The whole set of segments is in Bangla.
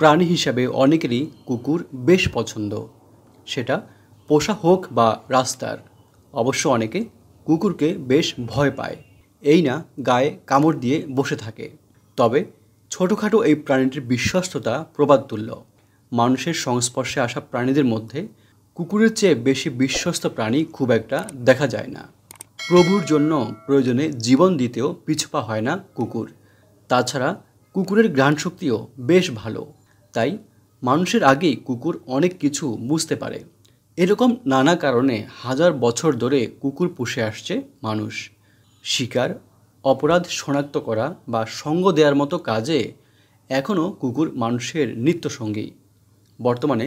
প্রাণী হিসাবে অনেকেরই কুকুর বেশ পছন্দ সেটা পোষা হোক বা রাস্তার অবশ্য অনেকে কুকুরকে বেশ ভয় পায় এই না গায়ে কামড় দিয়ে বসে থাকে তবে ছোটোখাটো এই প্রাণীটির বিশ্বস্ততা প্রবাদ তুল্য মানুষের সংস্পর্শে আসা প্রাণীদের মধ্যে কুকুরের চেয়ে বেশি বিশ্বস্ত প্রাণী খুব একটা দেখা যায় না প্রভুর জন্য প্রয়োজনে জীবন দিতেও পিছপা হয় না কুকুর তাছাড়া কুকুরের শক্তিও বেশ ভালো তাই মানুষের আগে কুকুর অনেক কিছু বুঝতে পারে এরকম নানা কারণে হাজার বছর ধরে কুকুর পুষে আসছে মানুষ শিকার অপরাধ শনাক্ত করা বা সঙ্গ দেওয়ার মতো কাজে এখনও কুকুর মানুষের নিত্যসঙ্গী বর্তমানে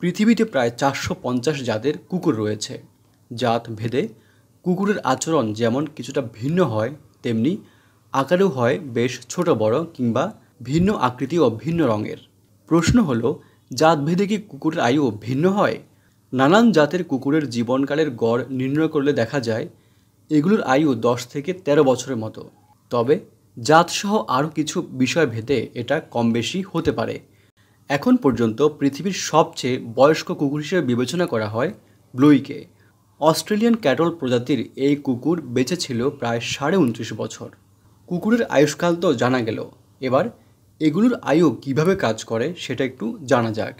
পৃথিবীতে প্রায় চারশো পঞ্চাশ জাতের কুকুর রয়েছে জাত ভেদে কুকুরের আচরণ যেমন কিছুটা ভিন্ন হয় তেমনি আকারেও হয় বেশ ছোট বড় কিংবা ভিন্ন আকৃতি ও ভিন্ন রঙের প্রশ্ন হল জাতভেদে কি কুকুরের আয়ু ভিন্ন হয় নানান জাতের কুকুরের জীবনকালের গড় নির্ণয় করলে দেখা যায় এগুলোর আয়ু দশ থেকে ১৩ বছরের মতো তবে জাতসহ আরও কিছু বিষয় ভেদে এটা কম বেশি হতে পারে এখন পর্যন্ত পৃথিবীর সবচেয়ে বয়স্ক কুকুর হিসেবে বিবেচনা করা হয় ব্লুইকে অস্ট্রেলিয়ান ক্যাটল প্রজাতির এই কুকুর বেঁচে ছিল প্রায় সাড়ে উনত্রিশ বছর কুকুরের আয়ুষ্কাল তো জানা গেল এবার এগুলোর আয়ু কিভাবে কাজ করে সেটা একটু জানা যাক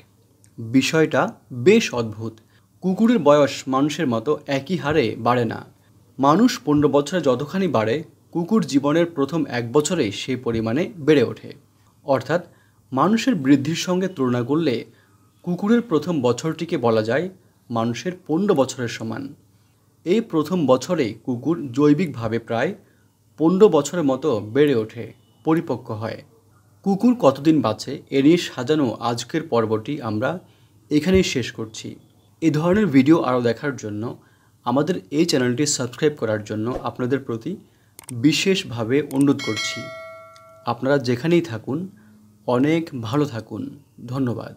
বিষয়টা বেশ অদ্ভুত কুকুরের বয়স মানুষের মতো একই হারে বাড়ে না মানুষ পনেরো বছরে যতখানি বাড়ে কুকুর জীবনের প্রথম এক বছরে সেই পরিমাণে বেড়ে ওঠে অর্থাৎ মানুষের বৃদ্ধির সঙ্গে তুলনা করলে কুকুরের প্রথম বছরটিকে বলা যায় মানুষের পনেরো বছরের সমান এই প্রথম বছরে কুকুর জৈবিকভাবে প্রায় পনেরো বছরের মতো বেড়ে ওঠে পরিপক্ক হয় কুকুর কতদিন বাঁচে এ নিয়ে সাজানো আজকের পর্বটি আমরা এখানেই শেষ করছি এ ধরনের ভিডিও আরও দেখার জন্য আমাদের এই চ্যানেলটি সাবস্ক্রাইব করার জন্য আপনাদের প্রতি বিশেষভাবে অনুরোধ করছি আপনারা যেখানেই থাকুন অনেক ভালো থাকুন ধন্যবাদ